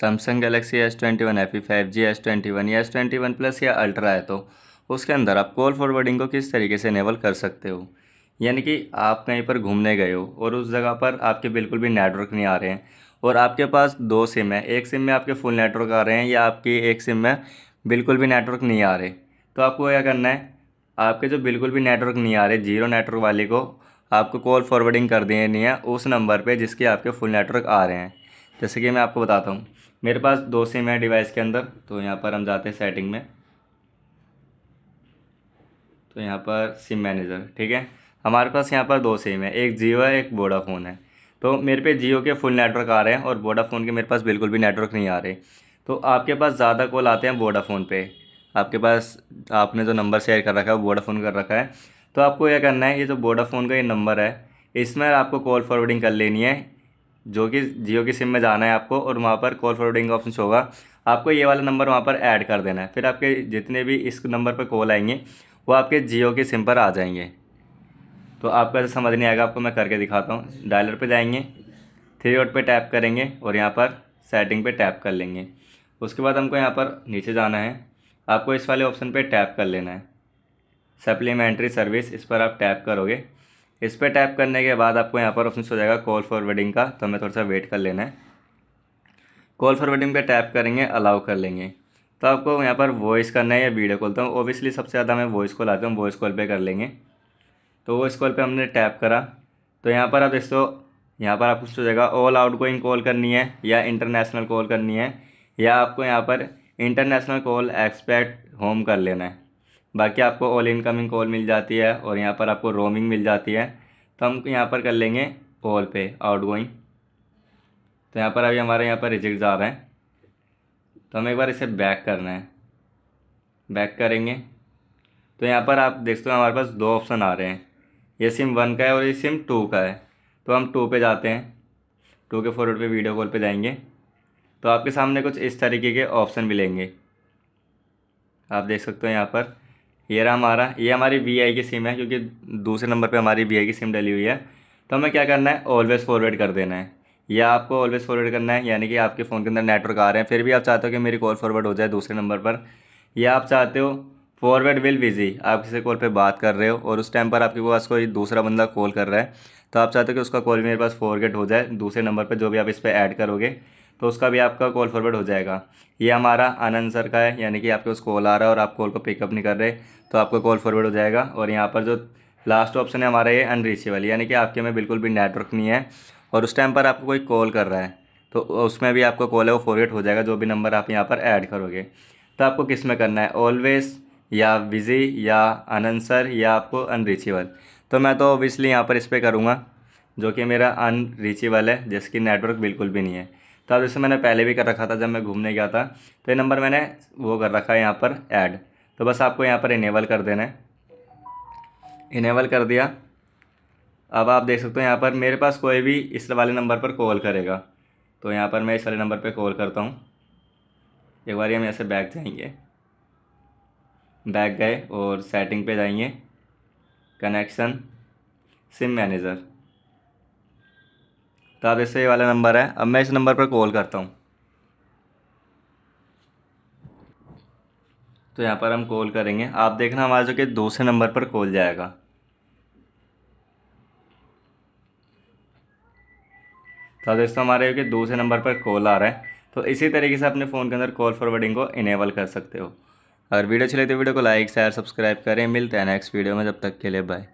Samsung Galaxy S twenty one F E five G S twenty one या S twenty one plus या Ultra है तो उसके अंदर आप कॉल फॉरवर्डिंग को किस तरीके से इनेबल कर सकते हो यानी कि आप कहीं पर घूमने गए हो और उस जगह पर आपके बिल्कुल भी नेटवर्क नहीं आ रहे हैं और आपके पास दो सिम है एक सिम में आपके फुल नेटवर्क आ रहे हैं या आपकी एक सिम में बिल्कुल भी नेटवर्क नहीं आ रहे तो आपको क्या करना है आपके जो बिल्कुल भी नेटवर्क नहीं आ रहे जीरो नेटवर्क वाले को आपको कॉल फॉरवर्डिंग कर देनी है उस नंबर पे जिसके आपके फुल नेटवर्क आ रहे हैं जैसे कि मैं आपको बताता हूँ मेरे पास दो सिम है डिवाइस के अंदर तो यहाँ पर हम जाते हैं सेटिंग में तो यहाँ पर सिम मैनेजर ठीक है हमारे पास यहाँ पर दो सिम है एक जियो है एक वोडाफोन है तो मेरे पे जियो के फुल नेटवर्क आ रहे हैं और वोडाफोन के मेरे पास बिल्कुल भी नेटवर्क नहीं आ रहे तो आपके पास ज़्यादा कॉल आते हैं वोडाफोन पे आपके पास आपने जो नंबर शेयर कर रखा है वो वोडाफोन कर रखा है तो आपको यह करना है ये जो वोडाफोन का ये नंबर है इसमें आपको कॉल फॉरवर्डिंग कर लेनी है जो कि जियो की सिम में जाना है आपको और वहाँ पर कॉल फॉरवर्डिंग का ऑप्शन होगा आपको ये वाला नंबर वहाँ पर ऐड कर देना है फिर आपके जितने भी इस नंबर पर कॉल आएंगे वो आपके जियो की सिम पर आ जाएंगे तो आपका समझ नहीं आएगा आपको मैं करके दिखाता हूँ डायलर पे जाएंगे थ्री रोड पे टैप करेंगे और यहाँ पर सेटिंग पे टैप कर लेंगे उसके बाद हमको यहाँ पर नीचे जाना है आपको इस वाले ऑप्शन पे टैप कर लेना है सप्लीमेंट्री सर्विस इस पर आप टैप करोगे इस पर टैप करने के बाद आपको यहाँ पर ऑप्शन हो जाएगा कॉल फॉरवर्डिंग का तो हमें थोड़ा सा वेट कर लेना है कॉल फॉरवर्डिंग पे टैप करेंगे अलाउ कर लेंगे तो आपको यहाँ पर वॉइस करना है या वीडियो कॉल तो ओबियसली सबसे ज़्यादा हमें वॉइस कॉल आते हैं वॉइस कॉल पर कर लेंगे तो वॉइस कॉल पर हमने टैप करा तो यहाँ पर आप दोस्तों यहाँ पर आपको हो जाएगा ऑल आउट गोइंग कॉल करनी है या इंटरनेशनल कॉल करनी है या आपको यहाँ पर इंटरनेशनल कॉल एक्सपेक्ट होम कर लेना है बाकी आपको ऑल इनकमिंग कॉल मिल जाती है और यहाँ पर आपको रोमिंग मिल जाती है तो हम यहाँ पर कर लेंगे ऑल पे आउट गोइंग तो यहाँ पर अभी हमारे यहाँ पर रिजेक्ट जा रहे हैं तो हमें एक बार इसे बैक करना है बैक करेंगे तो यहाँ पर आप देख सकते हो हमारे पास दो ऑप्शन आ रहे हैं ये सिम वन का है और ये सिम टू का है तो हम टू पे जाते हैं टू के फोर पे वीडियो कॉल पे जाएंगे तो आपके सामने कुछ इस तरीके के ऑप्शन मिलेंगे आप देख सकते हो यहाँ पर ये रहा हमारा ये हमारी वी आई की सिम है क्योंकि दूसरे नंबर पे हमारी वी आई की सिम डली हुई है तो हमें क्या करना है ऑलवेज़ फॉरवर्ड कर देना है या आपको ऑलवेज़ फॉरवर्ड करना है यानी कि आपके फ़ोन के अंदर नेटवर्क आ रहे हैं फिर भी आप चाहते हो कि मेरी कॉल फॉरवर्ड हो जाए दूसरे नंबर पर या आप चाहते हो फॉरवर्ड विल बिज़ी आप किसी कॉल पे बात कर रहे हो और उस टाइम पर आपके पास कोई दूसरा बंदा कॉल कर रहा है तो आप चाहते हो कि उसका कॉल मेरे पास फॉरवेड हो जाए दूसरे नंबर पर जो भी आप इस पर ऐड करोगे तो उसका भी आपका कॉल फॉरवर्ड हो जाएगा ये हमारा आनंद सर का है यानी कि आपके उस कॉल आ रहा है और आप कॉल को पिकअप नहीं कर रहे तो आपका कॉल फॉरवर्ड हो जाएगा और यहाँ पर जो लास्ट ऑप्शन है हमारा ये अनरीचेबल यानी कि आपके में बिल्कुल भी नेटवर्क नहीं है और उस टाइम पर आपको कोई कॉल कर रहा है तो उसमें भी आपका कॉल है वो फॉरवर्ड हो जाएगा जो भी नंबर आप यहाँ पर ऐड करोगे तो आपको किस में करना है ऑलवेज़ या विजी या सर या आपको अनरीचेबल तो मैं तो ओबियसली यहाँ पर इस पर करूँगा जो कि मेरा अनरीचेबल है जिसकी नेटवर्क बिल्कुल भी नहीं है तब जैसे मैंने पहले भी कर रखा था जब मैं घूमने गया था तो ये नंबर मैंने वो कर रखा है यहाँ पर ऐड तो बस आपको यहाँ पर इनेबल कर देना है इनेबल कर दिया अब आप देख सकते हो यहाँ पर मेरे पास कोई भी इस वाले नंबर पर कॉल करेगा तो यहाँ पर मैं इस वाले नंबर पर कॉल करता हूँ एक बार हम यहाँ से बैक जाएंगे बैक गए और सेटिंग पे जाएंगे कनेक्शन सिम मैनेजर तो अब इससे ये वाला नंबर है अब मैं इस नंबर पर कॉल करता हूँ तो यहाँ पर हम कॉल करेंगे आप देखना हमारा जो कि दूसरे नंबर पर कॉल जाएगा तो दोस्तों हमारे जो कि दूसरे नंबर पर कॉल आ रहा है तो इसी तरीके से अपने फ़ोन के अंदर कॉल फॉरवर्डिंग को इनेबल कर सकते हो अगर वीडियो अच्छी लगे तो वीडियो को लाइक शेयर सब्सक्राइब करें मिलते हैं नेक्स्ट वीडियो में जब तक के लिए बाय